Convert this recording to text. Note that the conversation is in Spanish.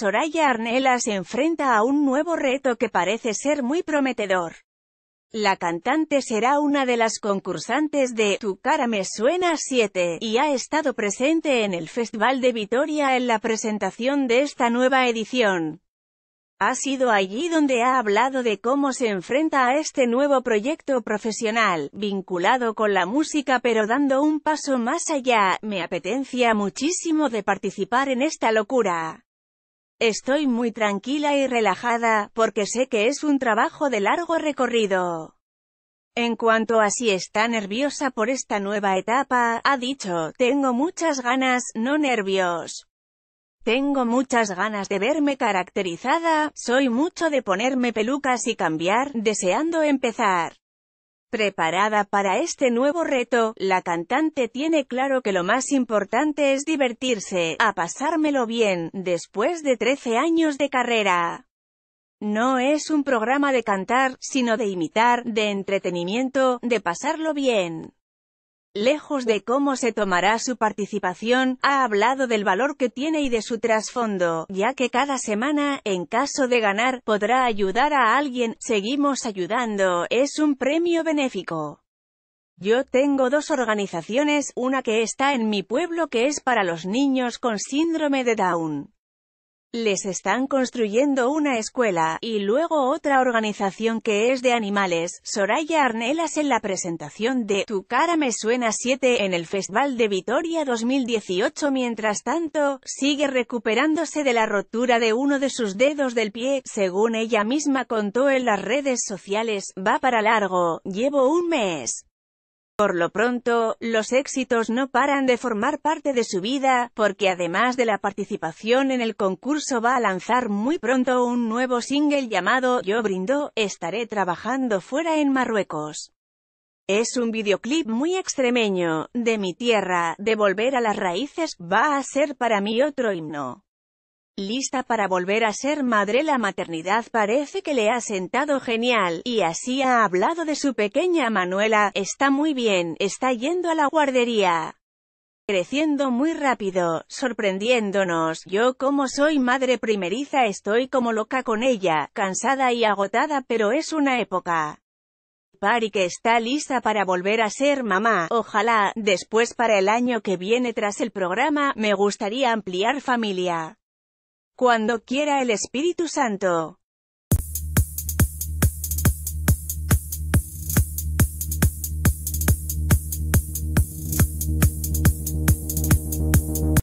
Soraya Arnela se enfrenta a un nuevo reto que parece ser muy prometedor. La cantante será una de las concursantes de Tu cara me suena 7 y ha estado presente en el Festival de Vitoria en la presentación de esta nueva edición. Ha sido allí donde ha hablado de cómo se enfrenta a este nuevo proyecto profesional, vinculado con la música pero dando un paso más allá, me apetencia muchísimo de participar en esta locura. Estoy muy tranquila y relajada, porque sé que es un trabajo de largo recorrido. En cuanto a si está nerviosa por esta nueva etapa, ha dicho, tengo muchas ganas, no nervios. Tengo muchas ganas de verme caracterizada, soy mucho de ponerme pelucas y cambiar, deseando empezar. Preparada para este nuevo reto, la cantante tiene claro que lo más importante es divertirse, a pasármelo bien, después de 13 años de carrera. No es un programa de cantar, sino de imitar, de entretenimiento, de pasarlo bien lejos de cómo se tomará su participación, ha hablado del valor que tiene y de su trasfondo, ya que cada semana, en caso de ganar, podrá ayudar a alguien, seguimos ayudando, es un premio benéfico. Yo tengo dos organizaciones, una que está en mi pueblo que es para los niños con síndrome de Down. Les están construyendo una escuela, y luego otra organización que es de animales. Soraya Arnelas en la presentación de Tu cara me suena 7 en el Festival de Vitoria 2018 mientras tanto, sigue recuperándose de la rotura de uno de sus dedos del pie, según ella misma contó en las redes sociales, va para largo, llevo un mes. Por lo pronto, los éxitos no paran de formar parte de su vida, porque además de la participación en el concurso va a lanzar muy pronto un nuevo single llamado Yo brindo, estaré trabajando fuera en Marruecos. Es un videoclip muy extremeño, de mi tierra, de volver a las raíces, va a ser para mí otro himno. Lista para volver a ser madre la maternidad parece que le ha sentado genial, y así ha hablado de su pequeña Manuela, está muy bien, está yendo a la guardería. Creciendo muy rápido, sorprendiéndonos, yo como soy madre primeriza estoy como loca con ella, cansada y agotada pero es una época. Pari que está lista para volver a ser mamá, ojalá, después para el año que viene tras el programa, me gustaría ampliar familia cuando quiera el Espíritu Santo.